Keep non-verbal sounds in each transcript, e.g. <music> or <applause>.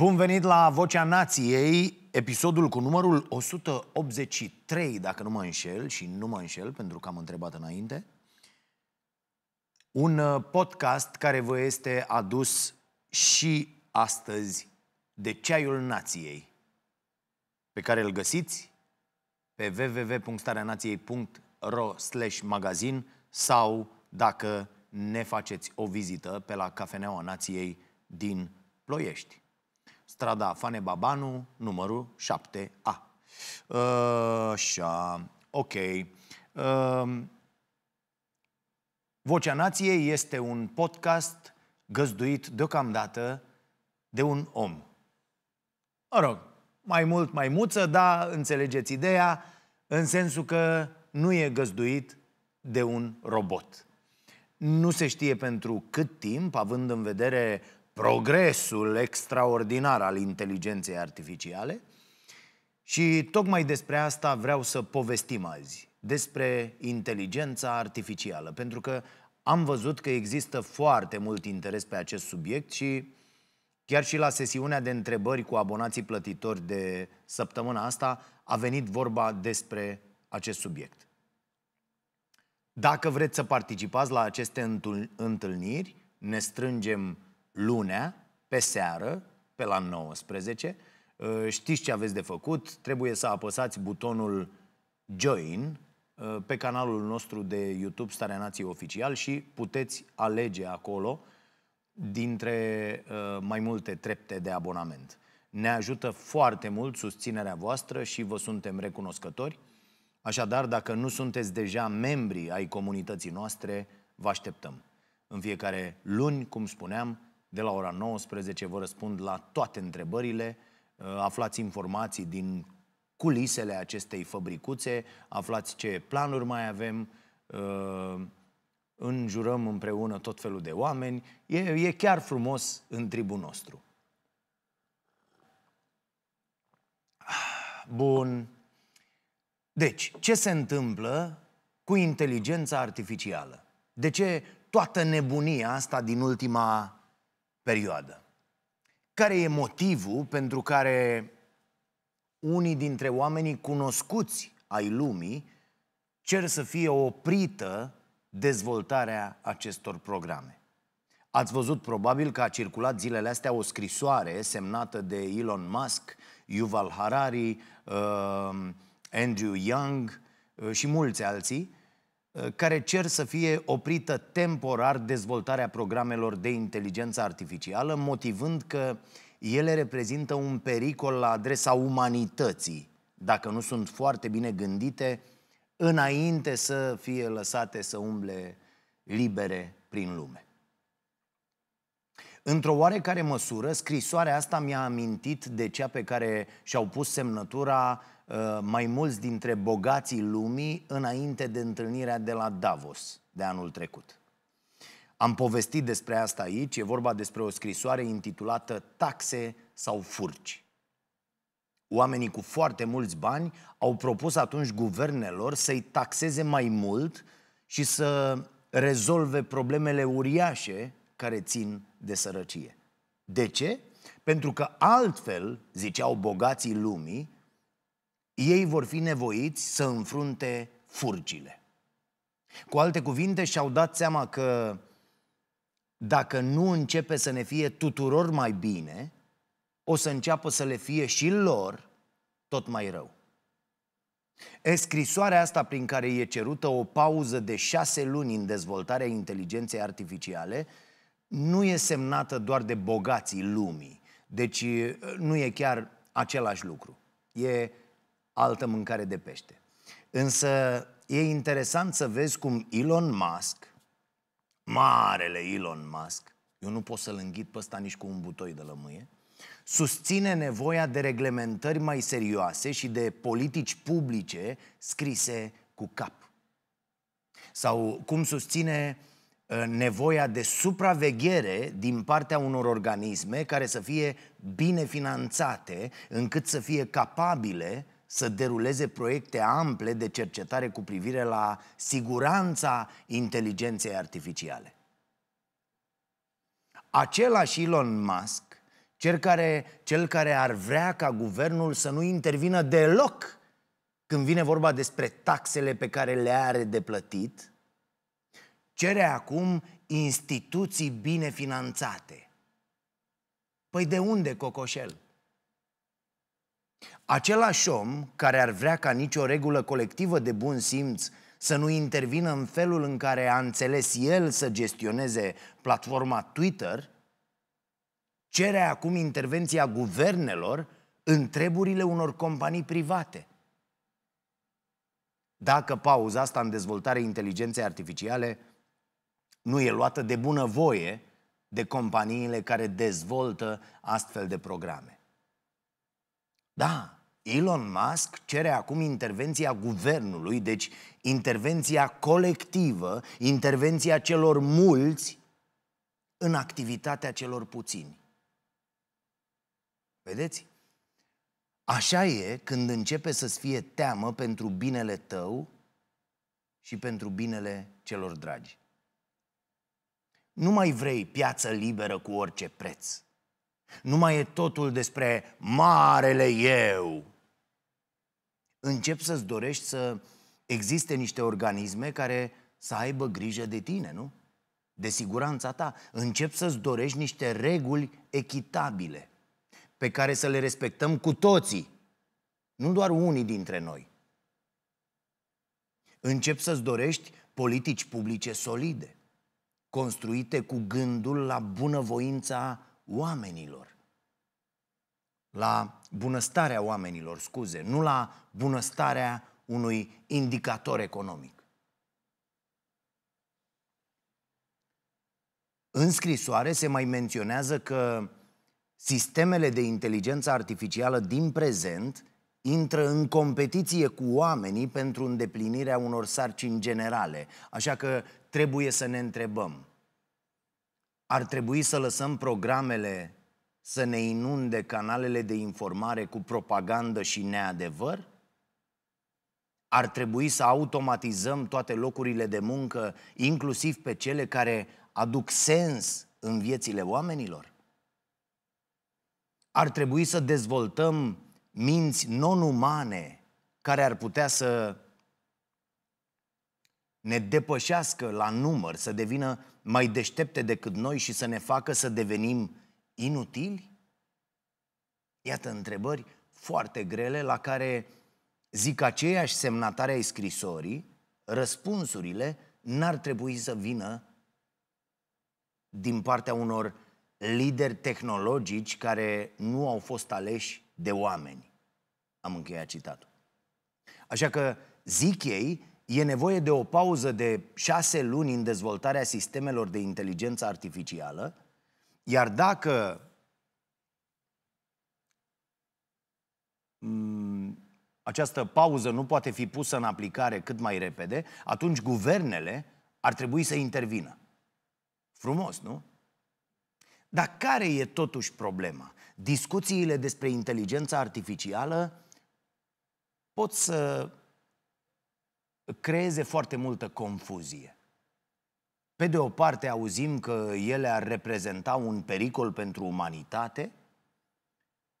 Bun venit la Vocea Nației, episodul cu numărul 183, dacă nu mă înșel, și nu mă înșel, pentru că am întrebat înainte. Un uh, podcast care vă este adus și astăzi de Ceaiul Nației, pe care îl găsiți pe www.stareanației.ro magazin sau dacă ne faceți o vizită pe la Cafeneaua Nației din Ploiești strada Fane Babanu, numărul 7A. Uh, așa, ok. Uh, Vocea Nației este un podcast găzduit deocamdată de un om. Mă rog, mai mult mai muță, dar înțelegeți ideea, în sensul că nu e găzduit de un robot. Nu se știe pentru cât timp, având în vedere progresul extraordinar al inteligenței artificiale și tocmai despre asta vreau să povestim azi, despre inteligența artificială, pentru că am văzut că există foarte mult interes pe acest subiect și chiar și la sesiunea de întrebări cu abonații plătitori de săptămâna asta a venit vorba despre acest subiect. Dacă vreți să participați la aceste întâlniri, ne strângem lunea, pe seară, pe la 19. Uh, știți ce aveți de făcut? Trebuie să apăsați butonul Join uh, pe canalul nostru de YouTube Starea Nației Oficial și puteți alege acolo dintre uh, mai multe trepte de abonament. Ne ajută foarte mult susținerea voastră și vă suntem recunoscători. Așadar, dacă nu sunteți deja membri ai comunității noastre, vă așteptăm. În fiecare luni, cum spuneam, de la ora 19 vă răspund la toate întrebările, uh, aflați informații din culisele acestei fabricuțe, aflați ce planuri mai avem, uh, înjurăm împreună tot felul de oameni. E, e chiar frumos în tribul nostru. Ah, bun. Deci, ce se întâmplă cu inteligența artificială? De ce toată nebunia asta din ultima perioadă. Care e motivul pentru care unii dintre oamenii cunoscuți ai lumii cer să fie oprită dezvoltarea acestor programe? Ați văzut probabil că a circulat zilele astea o scrisoare semnată de Elon Musk, Yuval Harari, uh, Andrew Young uh, și mulți alții, Uh, care cer să fie oprită temporar dezvoltarea programelor de inteligență artificială, motivând că ele reprezintă un pericol la adresa umanității, dacă nu sunt foarte bine gândite, înainte să fie lăsate să umble libere prin lume. Într-o oarecare măsură, scrisoarea asta mi-a amintit de cea pe care și-au pus semnătura uh, mai mulți dintre bogații lumii înainte de întâlnirea de la Davos de anul trecut. Am povestit despre asta aici, e vorba despre o scrisoare intitulată Taxe sau furci. Oamenii cu foarte mulți bani au propus atunci guvernelor să-i taxeze mai mult și să rezolve problemele uriașe care țin de sărăcie. De ce? Pentru că altfel, ziceau bogații lumii, ei vor fi nevoiți să înfrunte furcile. Cu alte cuvinte, și-au dat seama că dacă nu începe să ne fie tuturor mai bine, o să înceapă să le fie și lor tot mai rău. E scrisoarea asta prin care e cerută o pauză de șase luni în dezvoltarea inteligenței artificiale nu e semnată doar de bogații lumii. Deci nu e chiar același lucru. E altă mâncare de pește. Însă e interesant să vezi cum Elon Musk, marele Elon Musk, eu nu pot să-l înghit pe ăsta nici cu un butoi de lămâie, susține nevoia de reglementări mai serioase și de politici publice scrise cu cap. Sau cum susține Uh, nevoia de supraveghere din partea unor organisme care să fie bine finanțate, încât să fie capabile să deruleze proiecte ample de cercetare cu privire la siguranța inteligenței artificiale. Același Elon Musk, cel care, cel care ar vrea ca guvernul să nu intervină deloc când vine vorba despre taxele pe care le are de plătit – Cere acum instituții bine finanțate. Păi de unde, Cocoșel? Același om care ar vrea ca nicio regulă colectivă de bun simț să nu intervină în felul în care a înțeles el să gestioneze platforma Twitter, cere acum intervenția guvernelor în treburile unor companii private. Dacă pauza asta în dezvoltare inteligenței artificiale nu e luată de bunăvoie de companiile care dezvoltă astfel de programe. Da, Elon Musk cere acum intervenția guvernului, deci intervenția colectivă, intervenția celor mulți în activitatea celor puțini. Vedeți? Așa e când începe să-ți fie teamă pentru binele tău și pentru binele celor dragi. Nu mai vrei piață liberă cu orice preț. Nu mai e totul despre marele eu. Încep să-ți dorești să existe niște organisme care să aibă grijă de tine, nu? De siguranța ta. Încep să-ți dorești niște reguli echitabile pe care să le respectăm cu toții, nu doar unii dintre noi. Încep să-ți dorești politici publice solide construite cu gândul la bunăvoința oamenilor. La bunăstarea oamenilor, scuze, nu la bunăstarea unui indicator economic. În scrisoare se mai menționează că sistemele de inteligență artificială din prezent intră în competiție cu oamenii pentru îndeplinirea unor sarcini generale. Așa că trebuie să ne întrebăm. Ar trebui să lăsăm programele să ne inunde canalele de informare cu propagandă și neadevăr? Ar trebui să automatizăm toate locurile de muncă, inclusiv pe cele care aduc sens în viețile oamenilor? Ar trebui să dezvoltăm minți non-umane care ar putea să ne depășească la număr, să devină mai deștepte decât noi și să ne facă să devenim inutili? Iată întrebări foarte grele la care zic aceiași semnatare ai scrisorii, răspunsurile n-ar trebui să vină din partea unor lideri tehnologici care nu au fost aleși de oameni. Am încheiat citatul. Așa că, zic ei, e nevoie de o pauză de șase luni în dezvoltarea sistemelor de inteligență artificială, iar dacă mm, această pauză nu poate fi pusă în aplicare cât mai repede, atunci guvernele ar trebui să intervină. Frumos, nu? Dar care e totuși problema? discuțiile despre inteligența artificială pot să creeze foarte multă confuzie. Pe de o parte auzim că ele ar reprezenta un pericol pentru umanitate,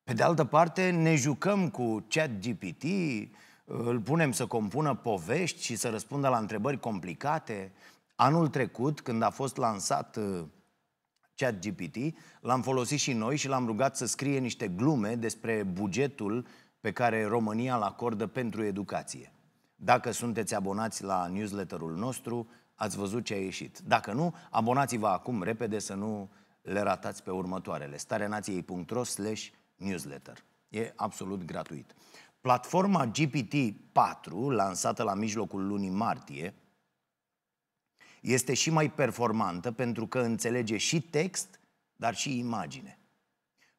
pe de altă parte ne jucăm cu chat GPT, îl punem să compună povești și să răspundă la întrebări complicate. Anul trecut, când a fost lansat uh, chat GPT, l-am folosit și noi și l-am rugat să scrie niște glume despre bugetul pe care România îl acordă pentru educație. Dacă sunteți abonați la newsletterul nostru, ați văzut ce a ieșit. Dacă nu, abonați-vă acum repede să nu le ratați pe următoarele. starenației.ro slash newsletter. E absolut gratuit. Platforma GPT-4, lansată la mijlocul lunii martie, este și mai performantă pentru că înțelege și text, dar și imagine.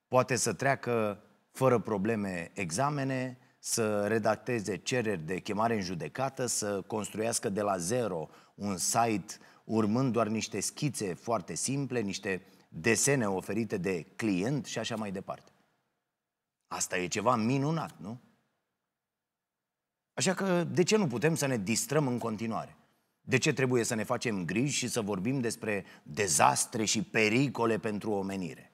Poate să treacă fără probleme examene, să redacteze cereri de chemare în judecată, să construiască de la zero un site urmând doar niște schițe foarte simple, niște desene oferite de client și așa mai departe. Asta e ceva minunat, nu? Așa că de ce nu putem să ne distrăm în continuare? De ce trebuie să ne facem griji și să vorbim despre dezastre și pericole pentru omenire?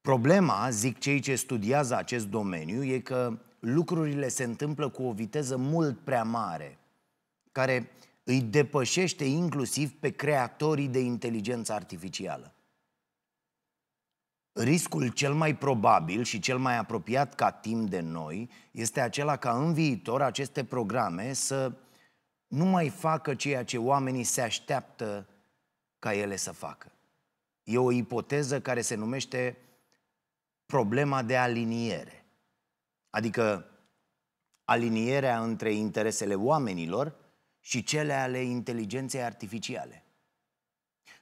Problema, zic cei ce studiază acest domeniu, e că lucrurile se întâmplă cu o viteză mult prea mare, care îi depășește inclusiv pe creatorii de inteligență artificială. Riscul cel mai probabil și cel mai apropiat ca timp de noi este acela ca în viitor aceste programe să nu mai facă ceea ce oamenii se așteaptă ca ele să facă. E o ipoteză care se numește problema de aliniere. Adică alinierea între interesele oamenilor și cele ale inteligenței artificiale.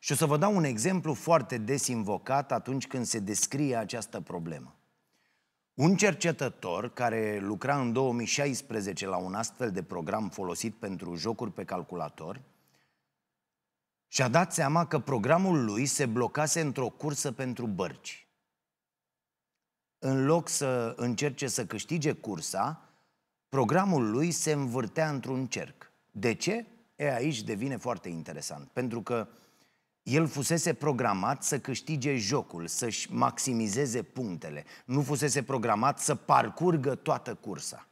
Și o să vă dau un exemplu foarte des invocat atunci când se descrie această problemă. Un cercetător care lucra în 2016 la un astfel de program folosit pentru jocuri pe calculator și-a dat seama că programul lui se blocase într-o cursă pentru bărci. În loc să încerce să câștige cursa, programul lui se învârtea într-un cerc. De ce? E aici devine foarte interesant, pentru că el fusese programat să câștige jocul, să-și maximizeze punctele. Nu fusese programat să parcurgă toată cursa.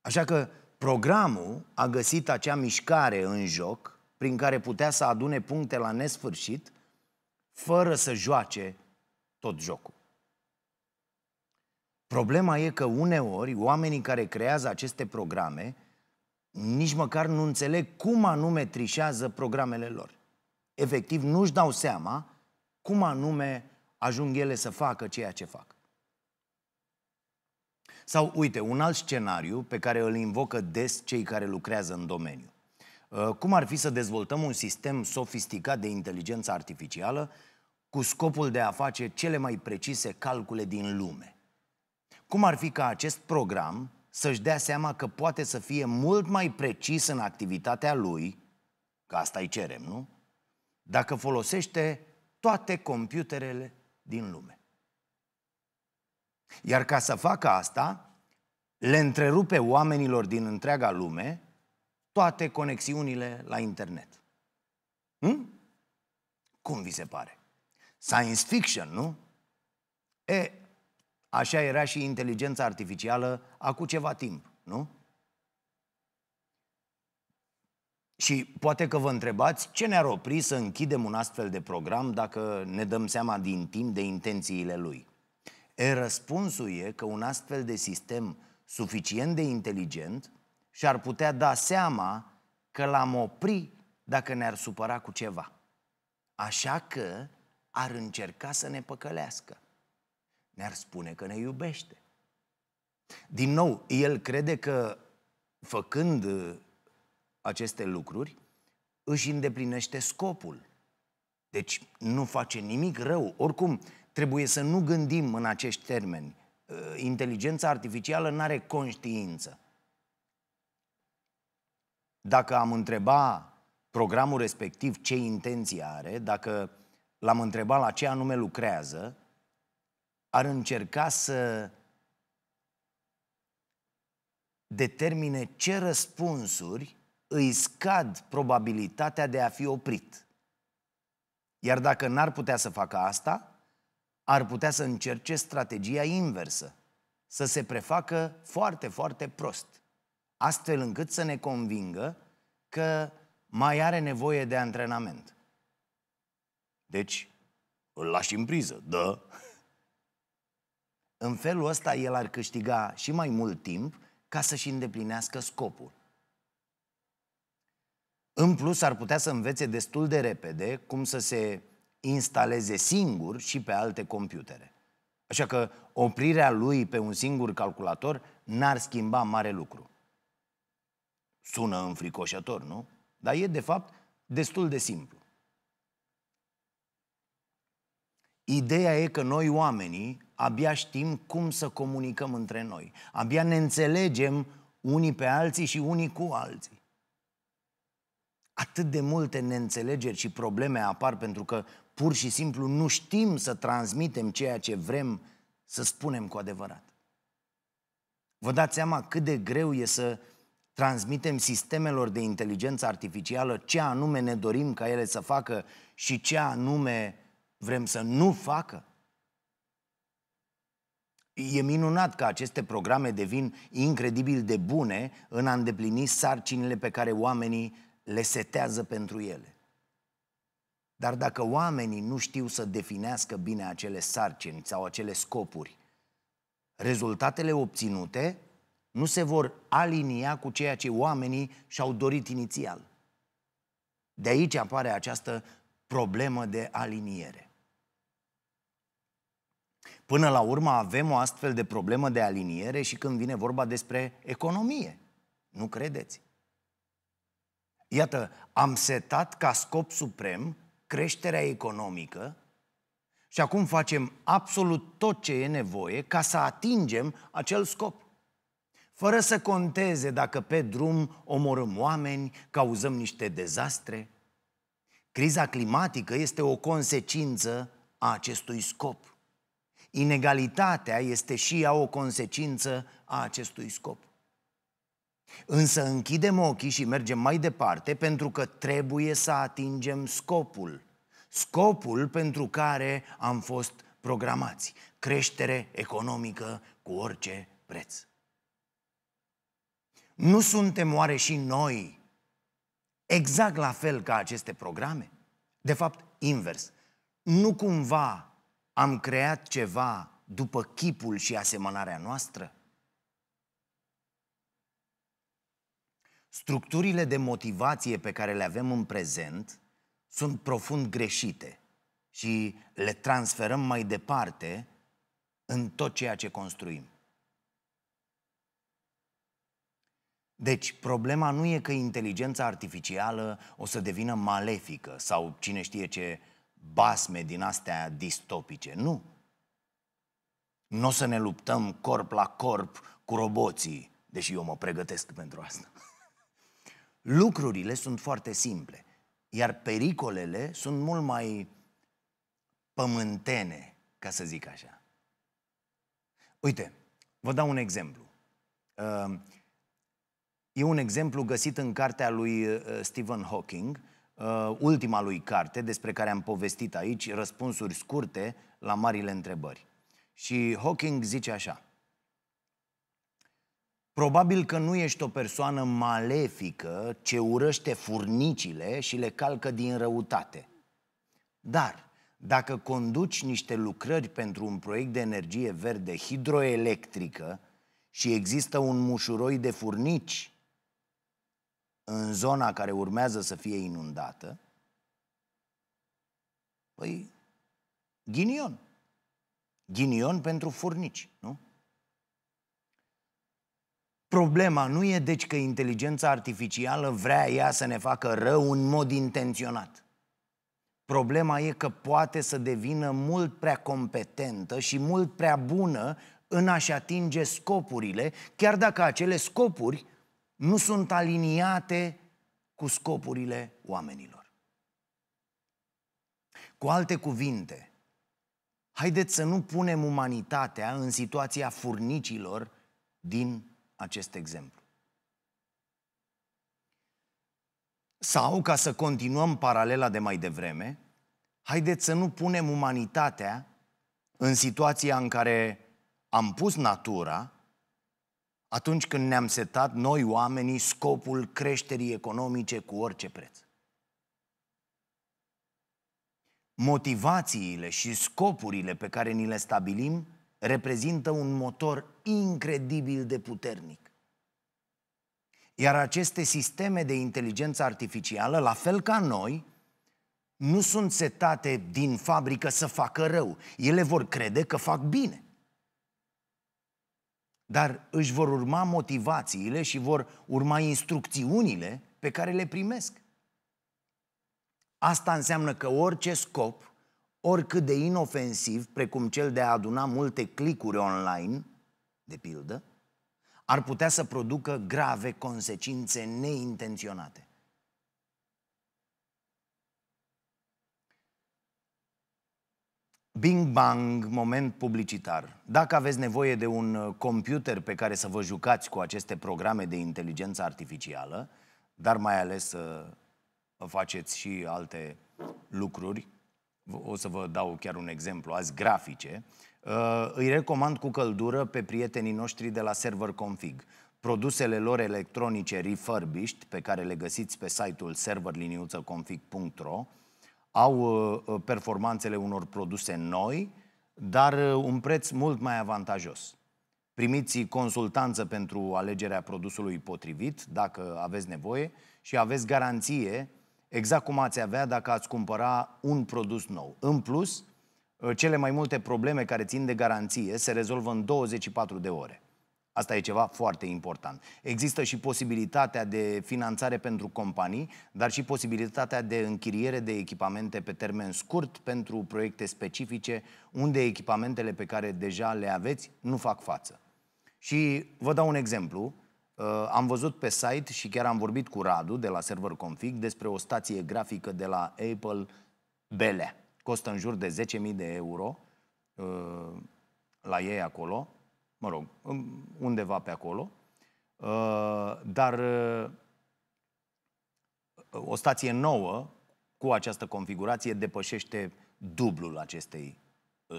Așa că programul a găsit acea mișcare în joc prin care putea să adune puncte la nesfârșit fără să joace tot jocul. Problema e că uneori oamenii care creează aceste programe nici măcar nu înțeleg cum anume trișează programele lor efectiv nu-și dau seama cum anume ajung ele să facă ceea ce fac. Sau, uite, un alt scenariu pe care îl invocă des cei care lucrează în domeniu. Uh, cum ar fi să dezvoltăm un sistem sofisticat de inteligență artificială cu scopul de a face cele mai precise calcule din lume? Cum ar fi ca acest program să-și dea seama că poate să fie mult mai precis în activitatea lui, că asta îi cerem, nu? dacă folosește toate computerele din lume. Iar ca să facă asta, le întrerupe oamenilor din întreaga lume toate conexiunile la internet. Hm? Cum vi se pare? Science fiction, nu? E, așa era și inteligența artificială acum ceva timp, nu? Și poate că vă întrebați ce ne-ar opri să închidem un astfel de program dacă ne dăm seama din timp de intențiile lui. E, răspunsul e că un astfel de sistem suficient de inteligent și-ar putea da seama că l-am opri dacă ne-ar supăra cu ceva. Așa că ar încerca să ne păcălească. Ne-ar spune că ne iubește. Din nou, el crede că făcând aceste lucruri, își îndeplinește scopul. Deci nu face nimic rău. Oricum, trebuie să nu gândim în acești termeni. Ă, inteligența artificială nu are conștiință. Dacă am întreba programul respectiv ce intenție are, dacă l-am întrebat la ce anume lucrează, ar încerca să determine ce răspunsuri îi scad probabilitatea de a fi oprit. Iar dacă n-ar putea să facă asta, ar putea să încerce strategia inversă, să se prefacă foarte, foarte prost, astfel încât să ne convingă că mai are nevoie de antrenament. Deci, îl lași în priză, da? În felul ăsta el ar câștiga și mai mult timp ca să-și îndeplinească scopul. În plus, ar putea să învețe destul de repede cum să se instaleze singur și pe alte computere. Așa că oprirea lui pe un singur calculator n-ar schimba mare lucru. Sună înfricoșător, nu? Dar e, de fapt, destul de simplu. Ideea e că noi oamenii abia știm cum să comunicăm între noi. Abia ne înțelegem unii pe alții și unii cu alții atât de multe neînțelegeri și probleme apar pentru că pur și simplu nu știm să transmitem ceea ce vrem să spunem cu adevărat. Vă dați seama cât de greu e să transmitem sistemelor de inteligență artificială ce anume ne dorim ca ele să facă și ce anume vrem să nu facă? E minunat că aceste programe devin incredibil de bune în a îndeplini sarcinile pe care oamenii le setează pentru ele. Dar dacă oamenii nu știu să definească bine acele sarcini sau acele scopuri, rezultatele obținute nu se vor alinia cu ceea ce oamenii și-au dorit inițial. De aici apare această problemă de aliniere. Până la urmă avem o astfel de problemă de aliniere și când vine vorba despre economie. Nu credeți? Iată, am setat ca scop suprem creșterea economică și acum facem absolut tot ce e nevoie ca să atingem acel scop. Fără să conteze dacă pe drum omorâm oameni, cauzăm niște dezastre. Criza climatică este o consecință a acestui scop. Inegalitatea este și ea o consecință a acestui scop. Însă închidem ochii și mergem mai departe pentru că trebuie să atingem scopul. Scopul pentru care am fost programați. Creștere economică cu orice preț. Nu suntem oare și noi exact la fel ca aceste programe? De fapt, invers. Nu cumva am creat ceva după chipul și asemănarea noastră? structurile de motivație pe care le avem în prezent sunt profund greșite și le transferăm mai departe în tot ceea ce construim. Deci, problema nu e că inteligența artificială o să devină malefică sau cine știe ce basme din astea distopice. Nu. Nu o să ne luptăm corp la corp cu roboții, deși eu mă pregătesc pentru asta lucrurile sunt foarte simple, iar pericolele sunt mult mai pământene, ca să zic așa. Uite, vă dau un exemplu. Uh, e un exemplu găsit în cartea lui uh, Stephen Hawking, uh, ultima lui carte, despre care am povestit aici, răspunsuri scurte la marile întrebări. Și Hawking zice așa – Probabil că nu ești o persoană malefică ce urăște furnicile și le calcă din răutate. Dar dacă conduci niște lucrări pentru un proiect de energie verde hidroelectrică și există un mușuroi de furnici în zona care urmează să fie inundată, păi ghinion. Ghinion pentru furnici, nu? Problema nu e deci că inteligența artificială vrea ea să ne facă rău în mod intenționat. Problema e că poate să devină mult prea competentă și mult prea bună în a-și atinge scopurile, chiar dacă acele scopuri nu sunt aliniate cu scopurile oamenilor. Cu alte cuvinte, haideți să nu punem umanitatea în situația furnicilor din acest exemplu. Sau, ca să continuăm paralela de mai devreme, haideți să nu punem umanitatea în situația în care am pus natura atunci când ne-am setat noi oamenii scopul creșterii economice cu orice preț. Motivațiile și scopurile pe care ni le stabilim reprezintă un motor incredibil de puternic. Iar aceste sisteme de inteligență artificială, la fel ca noi, nu sunt setate din fabrică să facă rău. Ele vor crede că fac bine. Dar își vor urma motivațiile și vor urma instrucțiunile pe care le primesc. Asta înseamnă că orice scop, oricât de inofensiv, precum cel de a aduna multe clicuri online, de pildă, ar putea să producă grave consecințe neintenționate. Bing bang, moment publicitar. Dacă aveți nevoie de un uh, computer pe care să vă jucați cu aceste programe de inteligență artificială, dar mai ales să uh, faceți și alte lucruri o să vă dau chiar un exemplu azi, grafice, uh, îi recomand cu căldură pe prietenii noștri de la Server Config. Produsele lor electronice refurbished, pe care le găsiți pe site-ul serverliniuțăconfig.ro, au uh, uh, performanțele unor produse noi, dar un preț mult mai avantajos. Primiți consultanță pentru alegerea produsului potrivit, dacă aveți nevoie, și aveți garanție exact cum ați avea dacă ați cumpăra un produs nou. În plus, ă, cele mai multe probleme care țin de garanție se rezolvă în 24 de ore. Asta e ceva foarte important. Există și posibilitatea de finanțare pentru companii, dar și posibilitatea de închiriere de echipamente pe termen scurt pentru proiecte specifice, unde echipamentele pe care deja le aveți nu fac față. Și vă dau un exemplu. Uh, am văzut pe site și chiar am vorbit cu Radu de la Server Config despre o stație grafică de la Apple Bele. Costă în jur de 10.000 de euro uh, la ei acolo, mă rog, undeva pe acolo, uh, dar o stație nouă cu această configurație depășește dublul acestei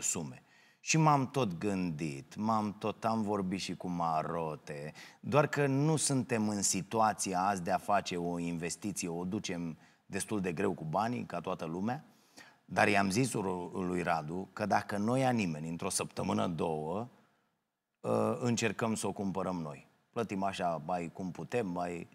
sume. Și m-am tot gândit, m-am tot am vorbit și cu Marote, doar că nu suntem în situația azi de a face o investiție, o ducem destul de greu cu banii, ca toată lumea, dar i-am zis lui Radu că dacă noi, ia nimeni într-o săptămână, două, ă, încercăm să o cumpărăm noi. Plătim așa, mai cum putem, mai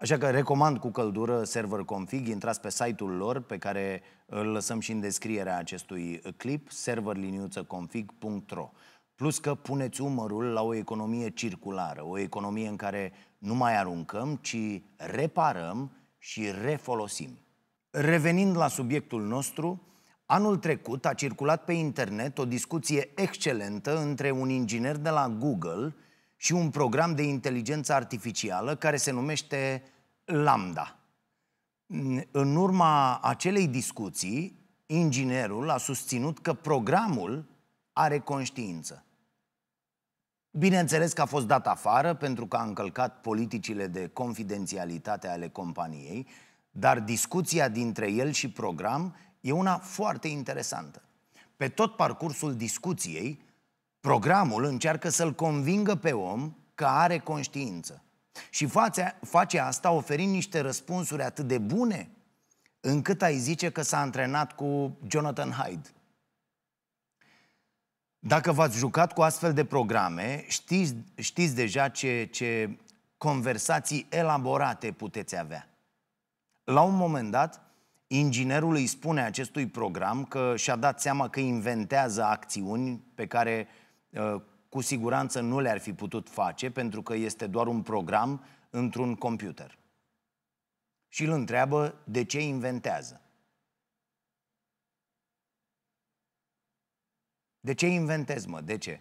Așa că recomand cu căldură Server Config, intrați pe site-ul lor pe care îl lăsăm și în descrierea acestui clip, serverliniuțăconfig.ro. Plus că puneți umărul la o economie circulară, o economie în care nu mai aruncăm, ci reparăm și refolosim. Revenind la subiectul nostru, anul trecut a circulat pe internet o discuție excelentă între un inginer de la Google – și un program de inteligență artificială care se numește Lambda. În urma acelei discuții, inginerul a susținut că programul are conștiință. Bineînțeles că a fost dat afară pentru că a încălcat politicile de confidențialitate ale companiei, dar discuția dintre el și program e una foarte interesantă. Pe tot parcursul discuției, Programul încearcă să-l convingă pe om că are conștiință. Și face, face asta oferind niște răspunsuri atât de bune încât ai zice că s-a antrenat cu Jonathan Hyde. Dacă v-ați jucat cu astfel de programe, știți, știți deja ce, ce conversații elaborate puteți avea. La un moment dat, inginerul îi spune acestui program că și-a dat seama că inventează acțiuni pe care Uh, cu siguranță nu le-ar fi putut face pentru că este doar un program într-un computer. Și îl întreabă de ce inventează. De ce inventez, mă? De ce?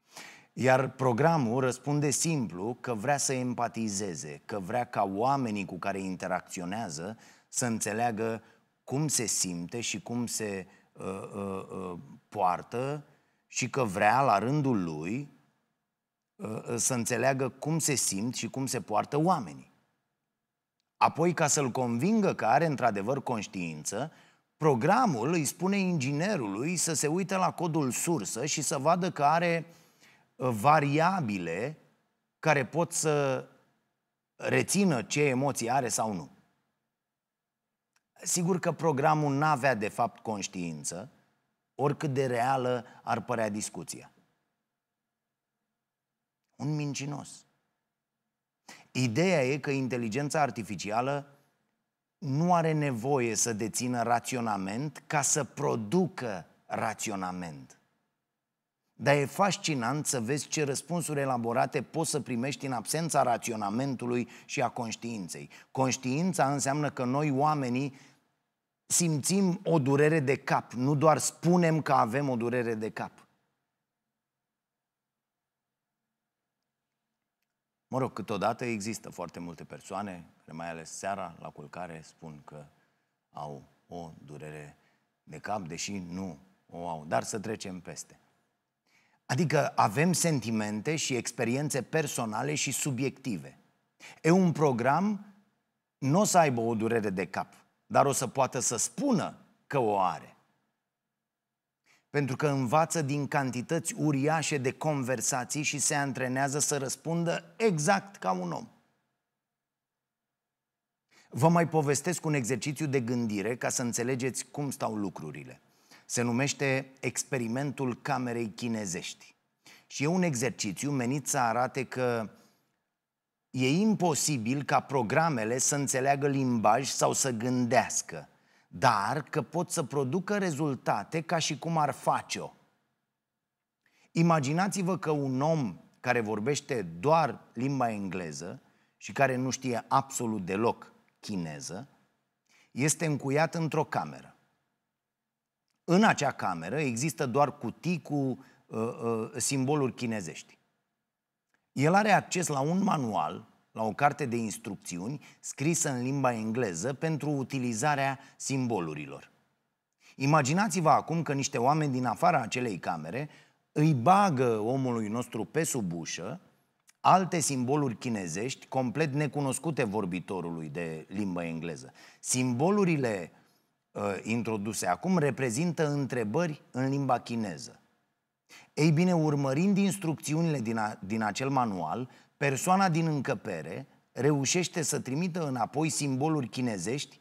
<laughs> Iar programul răspunde simplu că vrea să empatizeze, că vrea ca oamenii cu care interacționează să înțeleagă cum se simte și cum se uh, uh, uh, poartă și că vrea, la rândul lui, ă, ă, să înțeleagă cum se simt și cum se poartă oamenii. Apoi, ca să-l convingă că are într-adevăr conștiință, programul îi spune inginerului să se uite la codul sursă și să vadă că are ă, variabile care pot să rețină ce emoții are sau nu. Sigur că programul nu avea de fapt conștiință, oricât de reală ar părea discuția. Un mincinos. Ideea e că inteligența artificială nu are nevoie să dețină raționament ca să producă raționament. Dar e fascinant să vezi ce răspunsuri elaborate poți să primești în absența raționamentului și a conștiinței. Conștiința înseamnă că noi oamenii simțim o durere de cap, nu doar spunem că avem o durere de cap. Mă rog, câteodată există foarte multe persoane care mai ales seara la culcare spun că au o durere de cap, deși nu o au, dar să trecem peste. Adică avem sentimente și experiențe personale și subiective. E un program nu o să aibă o durere de cap, dar o să poată să spună că o are. Pentru că învață din cantități uriașe de conversații și se antrenează să răspundă exact ca un om. Vă mai povestesc un exercițiu de gândire ca să înțelegeți cum stau lucrurile. Se numește experimentul camerei chinezești. Și e un exercițiu menit să arate că E imposibil ca programele să înțeleagă limbaj sau să gândească, dar că pot să producă rezultate ca și cum ar face-o. Imaginați-vă că un om care vorbește doar limba engleză și care nu știe absolut deloc chineză, este încuiat într-o cameră. În acea cameră există doar cutii cu uh, uh, simboluri chinezești. El are acces la un manual, la o carte de instrucțiuni scrisă în limba engleză pentru utilizarea simbolurilor. Imaginați-vă acum că niște oameni din afara acelei camere îi bagă omului nostru pe sub ușă alte simboluri chinezești complet necunoscute vorbitorului de limbă engleză. Simbolurile uh, introduse acum reprezintă întrebări în limba chineză. Ei bine, urmărind instrucțiunile din, a, din acel manual, persoana din încăpere reușește să trimită înapoi simboluri chinezești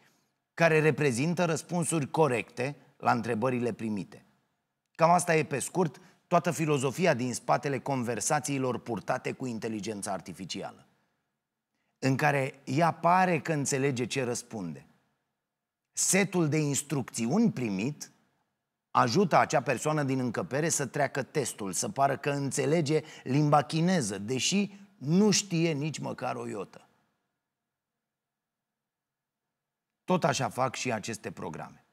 care reprezintă răspunsuri corecte la întrebările primite. Cam asta e, pe scurt, toată filozofia din spatele conversațiilor purtate cu inteligența artificială, în care ea pare că înțelege ce răspunde. Setul de instrucțiuni primit – ajută acea persoană din încăpere să treacă testul, să pară că înțelege limba chineză, deși nu știe nici măcar o iotă. Tot așa fac și aceste programe.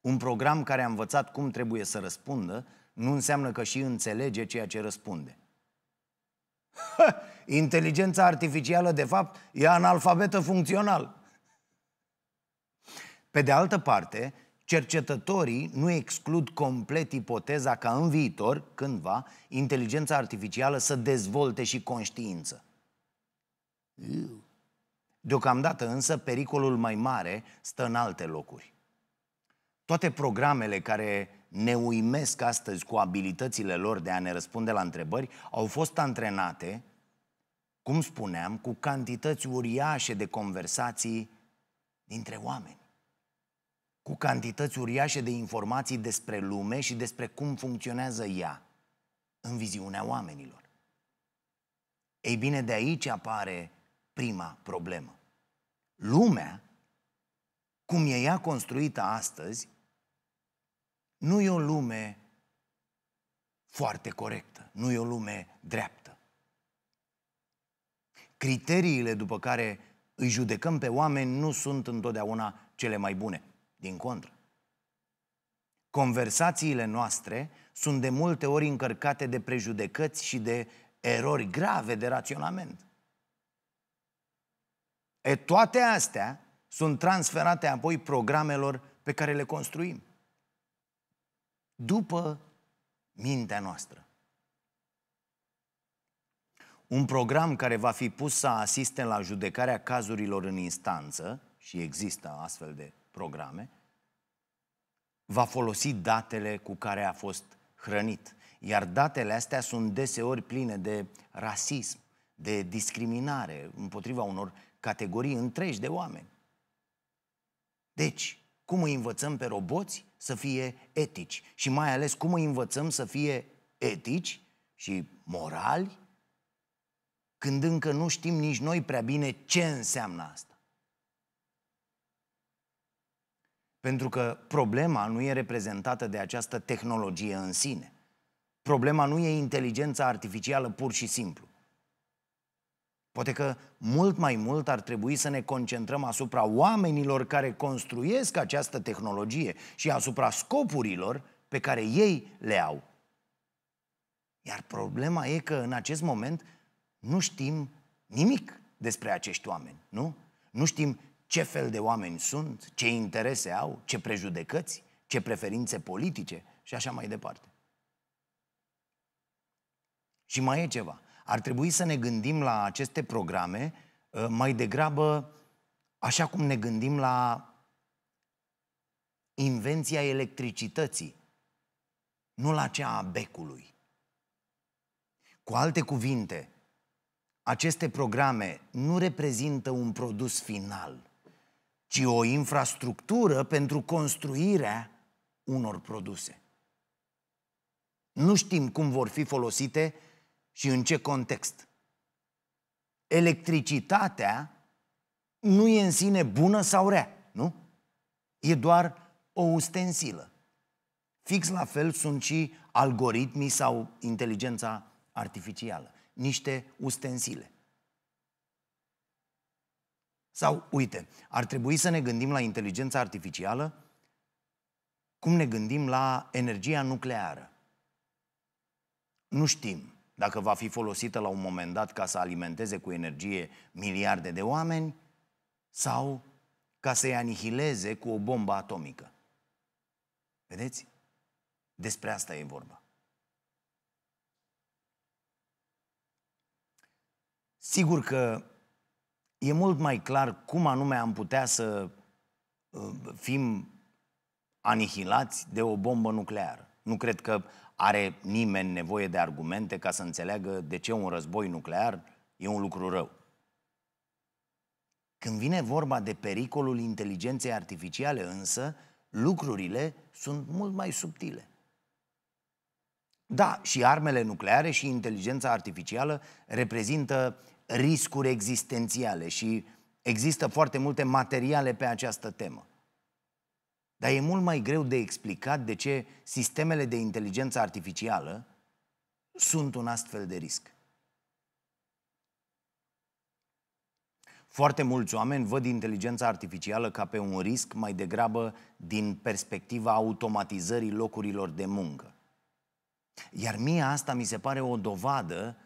Un program care a învățat cum trebuie să răspundă nu înseamnă că și înțelege ceea ce răspunde. Ha, inteligența artificială, de fapt, e analfabetă funcțional. Pe de altă parte, Cercetătorii nu exclud complet ipoteza ca în viitor, cândva, inteligența artificială să dezvolte și conștiință. Deocamdată însă pericolul mai mare stă în alte locuri. Toate programele care ne uimesc astăzi cu abilitățile lor de a ne răspunde la întrebări au fost antrenate, cum spuneam, cu cantități uriașe de conversații dintre oameni cu cantități uriașe de informații despre lume și despre cum funcționează ea în viziunea oamenilor. Ei bine, de aici apare prima problemă. Lumea, cum e ea construită astăzi, nu e o lume foarte corectă, nu e o lume dreaptă. Criteriile după care îi judecăm pe oameni nu sunt întotdeauna cele mai bune. Din contră. Conversațiile noastre sunt de multe ori încărcate de prejudecăți și de erori grave de raționament. E toate astea sunt transferate apoi programelor pe care le construim. După mintea noastră. Un program care va fi pus să asiste la judecarea cazurilor în instanță, și există astfel de programe, va folosi datele cu care a fost hrănit. Iar datele astea sunt deseori pline de rasism, de discriminare împotriva unor categorii întregi de oameni. Deci, cum îi învățăm pe roboți să fie etici? Și mai ales cum îi învățăm să fie etici și morali când încă nu știm nici noi prea bine ce înseamnă asta? Pentru că problema nu e reprezentată de această tehnologie în sine. Problema nu e inteligența artificială pur și simplu. Poate că mult mai mult ar trebui să ne concentrăm asupra oamenilor care construiesc această tehnologie și asupra scopurilor pe care ei le au. Iar problema e că în acest moment nu știm nimic despre acești oameni, nu? Nu știm ce fel de oameni sunt, ce interese au, ce prejudecăți, ce preferințe politice și așa mai departe. Și mai e ceva. Ar trebui să ne gândim la aceste programe ă, mai degrabă așa cum ne gândim la invenția electricității, nu la cea a becului. Cu alte cuvinte, aceste programe nu reprezintă un produs final, ci o infrastructură pentru construirea unor produse. Nu știm cum vor fi folosite și în ce context. Electricitatea nu e în sine bună sau rea, nu? E doar o ustensilă. Fix la fel sunt și algoritmii sau inteligența artificială, niște ustensile. Sau, uite, ar trebui să ne gândim la inteligența artificială cum ne gândim la energia nucleară. Nu știm dacă va fi folosită la un moment dat ca să alimenteze cu energie miliarde de oameni sau ca să-i anihileze cu o bombă atomică. Vedeți? Despre asta e vorba. Sigur că e mult mai clar cum anume am putea să uh, fim anihilați de o bombă nucleară. Nu cred că are nimeni nevoie de argumente ca să înțeleagă de ce un război nuclear e un lucru rău. Când vine vorba de pericolul inteligenței artificiale, însă, lucrurile sunt mult mai subtile. Da, și armele nucleare și inteligența artificială reprezintă riscuri existențiale și există foarte multe materiale pe această temă. Dar e mult mai greu de explicat de ce sistemele de inteligență artificială sunt un astfel de risc. Foarte mulți oameni văd inteligența artificială ca pe un risc mai degrabă din perspectiva automatizării locurilor de muncă. Iar mie asta mi se pare o dovadă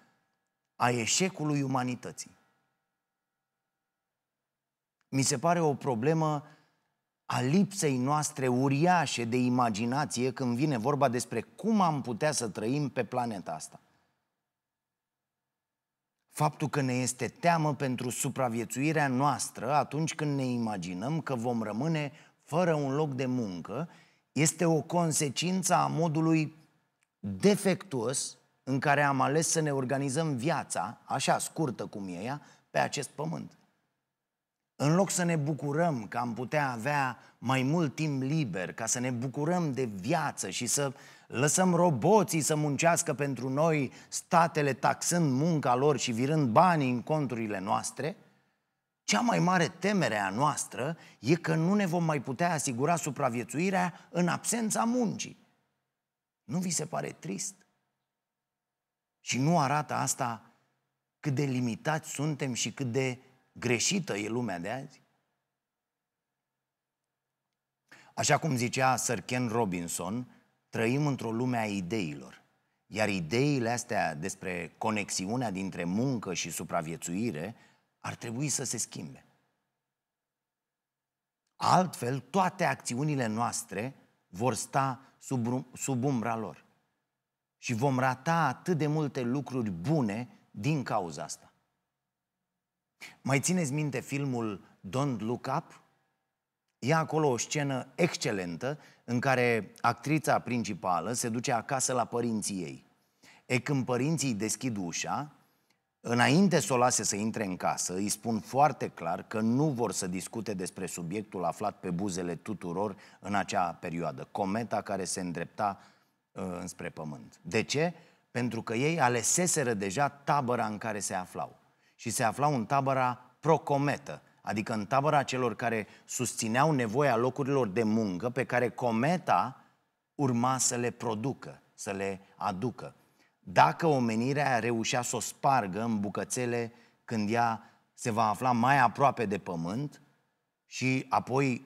a eșecului umanității. Mi se pare o problemă a lipsei noastre uriașe de imaginație când vine vorba despre cum am putea să trăim pe planeta asta. Faptul că ne este teamă pentru supraviețuirea noastră atunci când ne imaginăm că vom rămâne fără un loc de muncă este o consecință a modului defectuos în care am ales să ne organizăm viața, așa scurtă cum e ea, pe acest pământ. În loc să ne bucurăm că am putea avea mai mult timp liber, ca să ne bucurăm de viață și să lăsăm roboții să muncească pentru noi, statele taxând munca lor și virând banii în conturile noastre, cea mai mare temere a noastră e că nu ne vom mai putea asigura supraviețuirea în absența muncii. Nu vi se pare trist? Și nu arată asta cât de limitați suntem și cât de greșită e lumea de azi? Așa cum zicea Sir Ken Robinson, trăim într-o lume a ideilor. Iar ideile astea despre conexiunea dintre muncă și supraviețuire ar trebui să se schimbe. Altfel, toate acțiunile noastre vor sta sub, sub umbra lor. Și vom rata atât de multe lucruri bune din cauza asta. Mai țineți minte filmul Don't Look Up? E acolo o scenă excelentă în care actrița principală se duce acasă la părinții ei. E când părinții deschid ușa, înainte să o lase să intre în casă, îi spun foarte clar că nu vor să discute despre subiectul aflat pe buzele tuturor în acea perioadă, cometa care se îndrepta Uh, înspre pământ. De ce? Pentru că ei aleseseră deja tabăra în care se aflau. Și se aflau în tabăra procometă, adică în tabăra celor care susțineau nevoia locurilor de muncă pe care cometa urma să le producă, să le aducă. Dacă omenirea reușea să o spargă în bucățele când ea se va afla mai aproape de pământ și apoi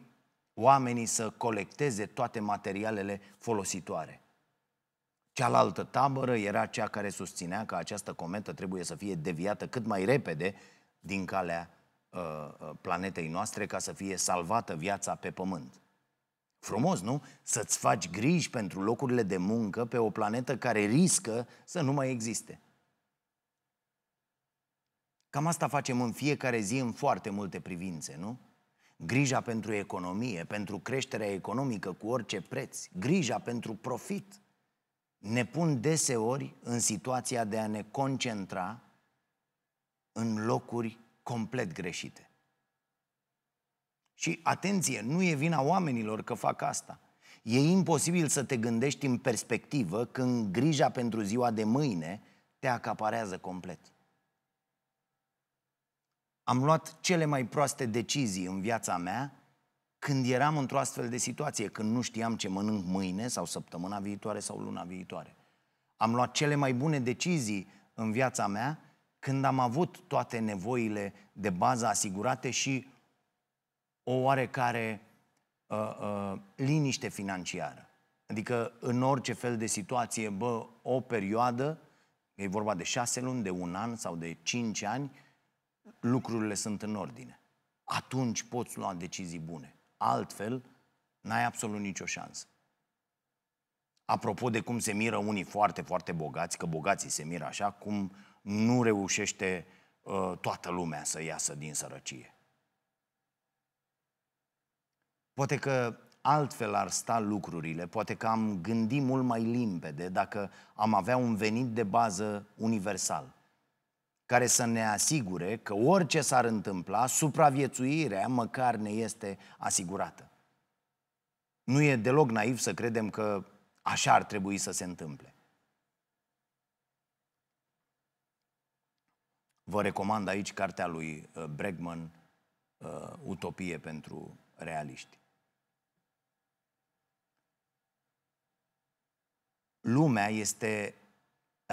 oamenii să colecteze toate materialele folositoare. Cealaltă tabără era cea care susținea că această cometă trebuie să fie deviată cât mai repede din calea uh, uh, planetei noastre ca să fie salvată viața pe Pământ. Frumos, nu? Să-ți faci griji pentru locurile de muncă pe o planetă care riscă să nu mai existe. Cam asta facem în fiecare zi în foarte multe privințe, nu? Grija pentru economie, pentru creșterea economică cu orice preț, grija pentru profit – ne pun deseori în situația de a ne concentra în locuri complet greșite. Și atenție, nu e vina oamenilor că fac asta. E imposibil să te gândești în perspectivă când grija pentru ziua de mâine te acaparează complet. Am luat cele mai proaste decizii în viața mea când eram într-o astfel de situație, când nu știam ce mănânc mâine sau săptămâna viitoare sau luna viitoare. Am luat cele mai bune decizii în viața mea când am avut toate nevoile de bază asigurate și o oarecare uh, uh, liniște financiară. Adică în orice fel de situație, bă, o perioadă, e vorba de șase luni, de un an sau de cinci ani, lucrurile sunt în ordine. Atunci poți lua decizii bune. Altfel, n-ai absolut nicio șansă. Apropo de cum se miră unii foarte, foarte bogați, că bogații se miră așa, cum nu reușește uh, toată lumea să iasă din sărăcie. Poate că altfel ar sta lucrurile, poate că am gândit mult mai limpede dacă am avea un venit de bază universal care să ne asigure că orice s-ar întâmpla, supraviețuirea măcar ne este asigurată. Nu e deloc naiv să credem că așa ar trebui să se întâmple. Vă recomand aici cartea lui uh, Bregman, uh, Utopie pentru realiști. Lumea este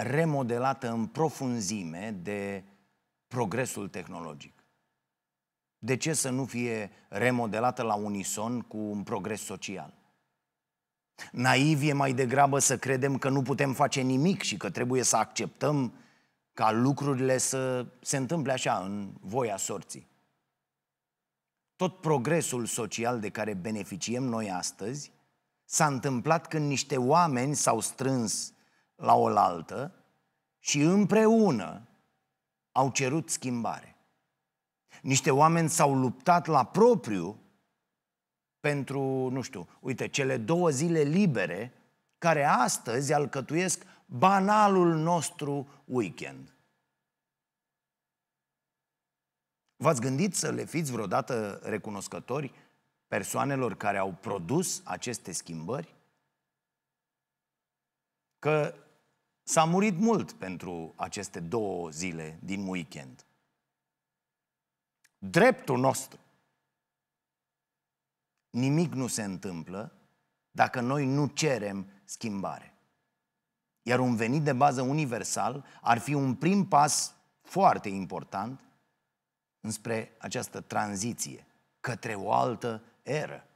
remodelată în profunzime de progresul tehnologic. De ce să nu fie remodelată la unison cu un progres social? Naiv e mai degrabă să credem că nu putem face nimic și că trebuie să acceptăm ca lucrurile să se întâmple așa, în voia sorții. Tot progresul social de care beneficiem noi astăzi s-a întâmplat când niște oameni s-au strâns la oaltă și împreună au cerut schimbare. Niște oameni s-au luptat la propriu pentru, nu știu, uite, cele două zile libere care astăzi alcătuiesc banalul nostru weekend. V-ați gândit să le fiți vreodată recunoscători persoanelor care au produs aceste schimbări? Că S-a murit mult pentru aceste două zile din weekend. Dreptul nostru. Nimic nu se întâmplă dacă noi nu cerem schimbare. Iar un venit de bază universal ar fi un prim pas foarte important înspre această tranziție către o altă eră.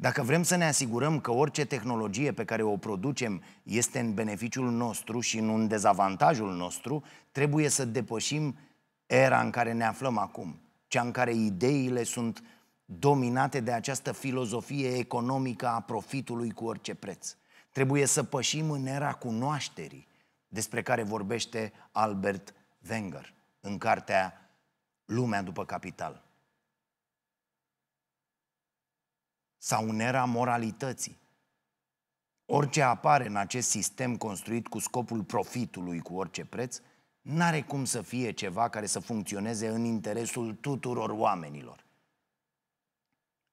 Dacă vrem să ne asigurăm că orice tehnologie pe care o producem este în beneficiul nostru și nu în dezavantajul nostru, trebuie să depășim era în care ne aflăm acum, cea în care ideile sunt dominate de această filozofie economică a profitului cu orice preț. Trebuie să pășim în era cunoașterii, despre care vorbește Albert Wenger în cartea Lumea după capital. sau în era moralității. Orice apare în acest sistem construit cu scopul profitului cu orice preț, n-are cum să fie ceva care să funcționeze în interesul tuturor oamenilor,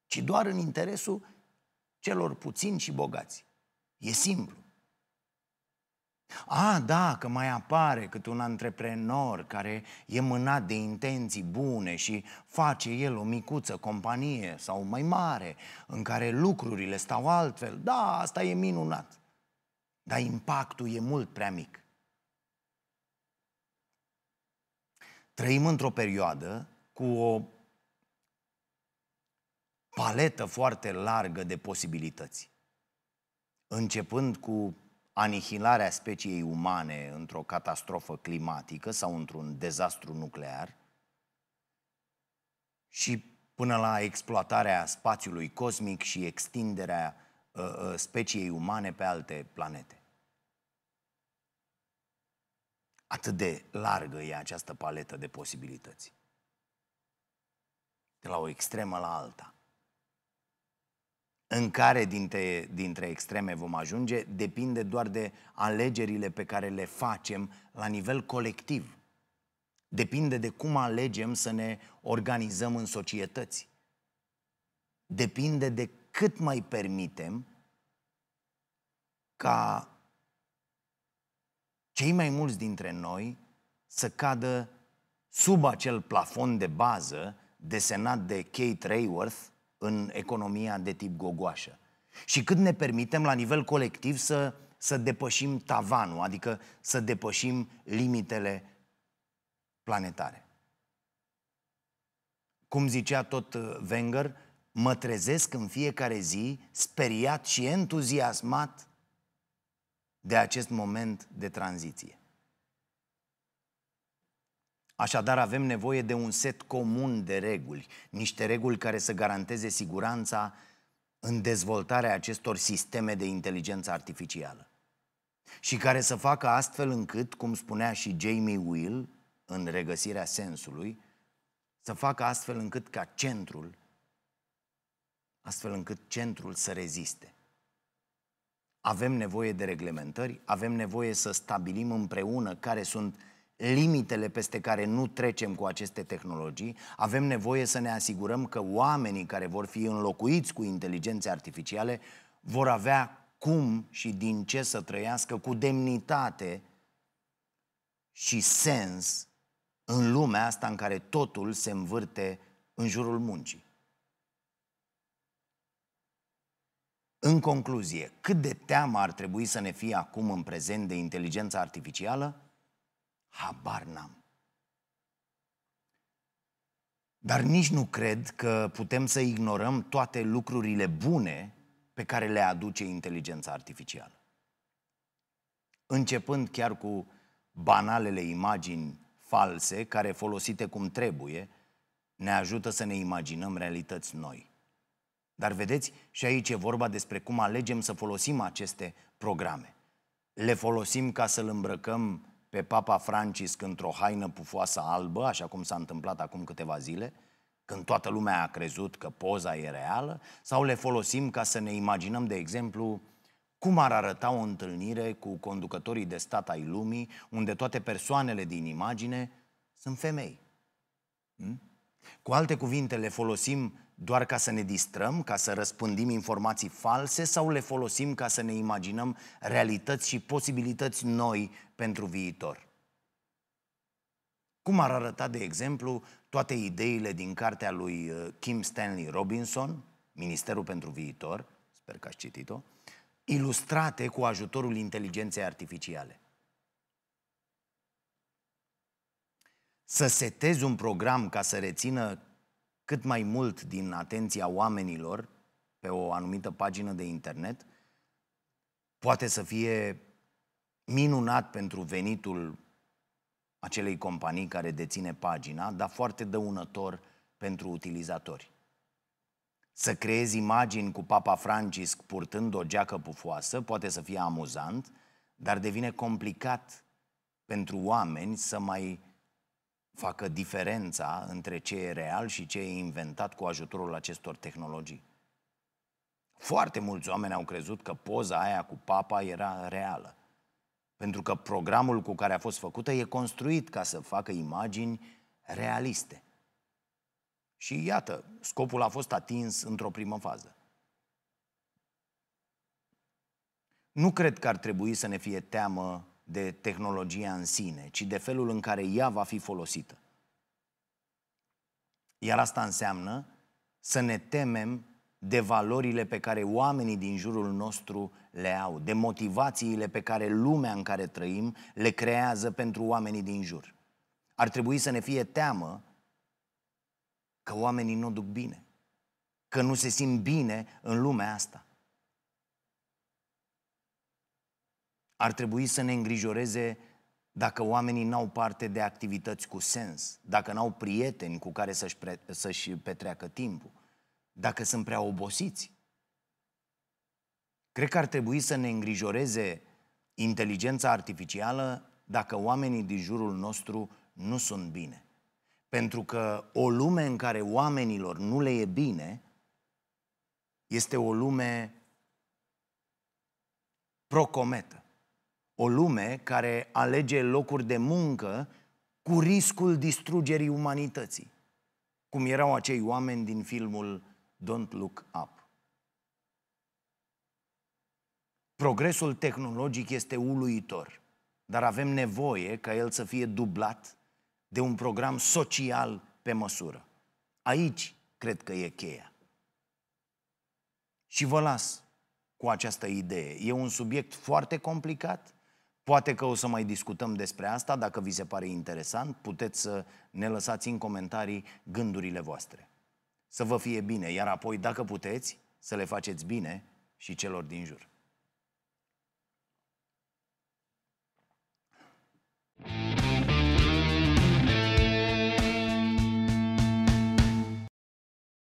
ci doar în interesul celor puțini și bogați. E simplu. A, da, că mai apare cât un antreprenor care e mânat de intenții bune și face el o micuță companie sau mai mare în care lucrurile stau altfel. Da, asta e minunat. Dar impactul e mult prea mic. Trăim într-o perioadă cu o paletă foarte largă de posibilități. Începând cu anihilarea speciei umane într-o catastrofă climatică sau într-un dezastru nuclear și până la exploatarea spațiului cosmic și extinderea uh, uh, speciei umane pe alte planete. Atât de largă e această paletă de posibilități. De la o extremă la alta. În care dintre, dintre extreme vom ajunge depinde doar de alegerile pe care le facem la nivel colectiv. Depinde de cum alegem să ne organizăm în societăți. Depinde de cât mai permitem ca cei mai mulți dintre noi să cadă sub acel plafon de bază desenat de Kate Rayworth, în economia de tip gogoașă. Și cât ne permitem la nivel colectiv să, să depășim tavanul, adică să depășim limitele planetare. Cum zicea tot uh, Wenger, mă trezesc în fiecare zi speriat și entuziasmat de acest moment de tranziție. Așadar, avem nevoie de un set comun de reguli, niște reguli care să garanteze siguranța în dezvoltarea acestor sisteme de inteligență artificială și care să facă astfel încât, cum spunea și Jamie Will în Regăsirea Sensului, să facă astfel încât ca centrul, astfel încât centrul să reziste. Avem nevoie de reglementări, avem nevoie să stabilim împreună care sunt limitele peste care nu trecem cu aceste tehnologii, avem nevoie să ne asigurăm că oamenii care vor fi înlocuiți cu inteligențe artificiale vor avea cum și din ce să trăiască cu demnitate și sens în lumea asta în care totul se învârte în jurul muncii. În concluzie, cât de teamă ar trebui să ne fie acum în prezent de inteligența artificială? Habar n-am. Dar nici nu cred că putem să ignorăm toate lucrurile bune pe care le aduce inteligența artificială. Începând chiar cu banalele imagini false, care folosite cum trebuie, ne ajută să ne imaginăm realități noi. Dar vedeți, și aici e vorba despre cum alegem să folosim aceste programe. Le folosim ca să îl îmbrăcăm pe Papa Francisc într-o haină pufoasă albă, așa cum s-a întâmplat acum câteva zile, când toată lumea a crezut că poza e reală, sau le folosim ca să ne imaginăm, de exemplu, cum ar arăta o întâlnire cu conducătorii de stat ai lumii, unde toate persoanele din imagine sunt femei? Hm? Cu alte cuvinte, le folosim doar ca să ne distrăm, ca să răspândim informații false sau le folosim ca să ne imaginăm realități și posibilități noi pentru viitor? Cum ar arăta, de exemplu, toate ideile din cartea lui uh, Kim Stanley Robinson, Ministerul pentru Viitor, sper că ați citit-o, ilustrate cu ajutorul inteligenței artificiale? Să setezi un program ca să rețină cât mai mult din atenția oamenilor pe o anumită pagină de internet, poate să fie minunat pentru venitul acelei companii care deține pagina, dar foarte dăunător pentru utilizatori. Să creezi imagini cu Papa Francisc purtând o geacă pufoasă poate să fie amuzant, dar devine complicat pentru oameni să mai facă diferența între ce e real și ce e inventat cu ajutorul acestor tehnologii. Foarte mulți oameni au crezut că poza aia cu papa era reală. Pentru că programul cu care a fost făcută e construit ca să facă imagini realiste. Și iată, scopul a fost atins într-o primă fază. Nu cred că ar trebui să ne fie teamă de tehnologia în sine, ci de felul în care ea va fi folosită. Iar asta înseamnă să ne temem de valorile pe care oamenii din jurul nostru le au, de motivațiile pe care lumea în care trăim le creează pentru oamenii din jur. Ar trebui să ne fie teamă că oamenii nu duc bine, că nu se simt bine în lumea asta. ar trebui să ne îngrijoreze dacă oamenii n-au parte de activități cu sens, dacă n-au prieteni cu care să-și, pre- să-și petreacă timpul, dacă sunt prea obosiți. Cred că ar trebui să ne îngrijoreze inteligența artificială dacă oamenii din jurul nostru nu sunt bine. Pentru că o lume în care oamenilor nu le e bine este o lume procometă. O lume care alege locuri de muncă cu riscul distrugerii umanității, cum erau acei oameni din filmul Don't Look Up. Progresul tehnologic este uluitor, dar avem nevoie ca el să fie dublat de un program social pe măsură. Aici cred că e cheia. Și vă las cu această idee. E un subiect foarte complicat, Poate că o să mai discutăm despre asta, dacă vi se pare interesant, puteți să ne lăsați în comentarii gândurile voastre. Să vă fie bine, iar apoi, dacă puteți, să le faceți bine și celor din jur. thank you